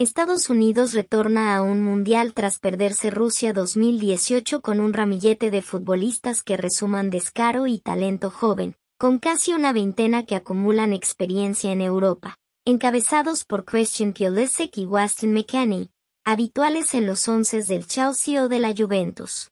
Estados Unidos retorna a un mundial tras perderse Rusia 2018 con un ramillete de futbolistas que resuman descaro y talento joven, con casi una veintena que acumulan experiencia en Europa, encabezados por Christian Pulisic y Weston McKennie, habituales en los once del Chelsea o de la Juventus.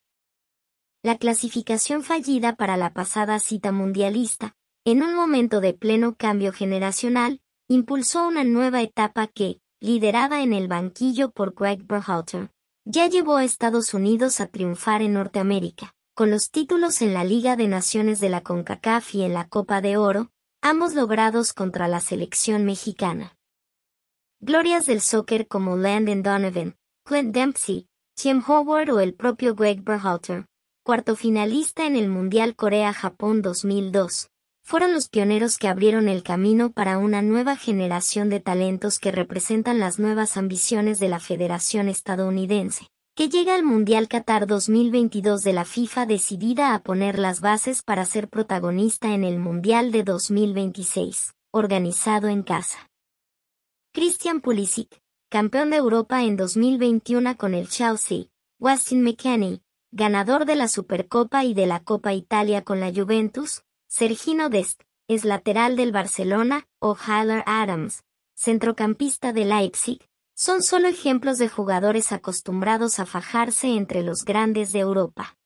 La clasificación fallida para la pasada cita mundialista, en un momento de pleno cambio generacional, impulsó una nueva etapa que, liderada en el banquillo por Greg Berhalter, ya llevó a Estados Unidos a triunfar en Norteamérica, con los títulos en la Liga de Naciones de la CONCACAF y en la Copa de Oro, ambos logrados contra la selección mexicana. Glorias del soccer como Landon Donovan, Clint Dempsey, Tim Howard o el propio Greg Berhalter, cuarto finalista en el Mundial Corea-Japón 2002, fueron los pioneros que abrieron el camino para una nueva generación de talentos que representan las nuevas ambiciones de la Federación estadounidense, que llega al Mundial Qatar 2022 de la FIFA decidida a poner las bases para ser protagonista en el Mundial de 2026, organizado en casa. Christian Pulisic, campeón de Europa en 2021 con el Chelsea, Westin McKennie, ganador de la Supercopa y de la Copa Italia con la Juventus, Sergino Dest, es lateral del Barcelona, o Haller Adams, centrocampista de Leipzig, son solo ejemplos de jugadores acostumbrados a fajarse entre los grandes de Europa.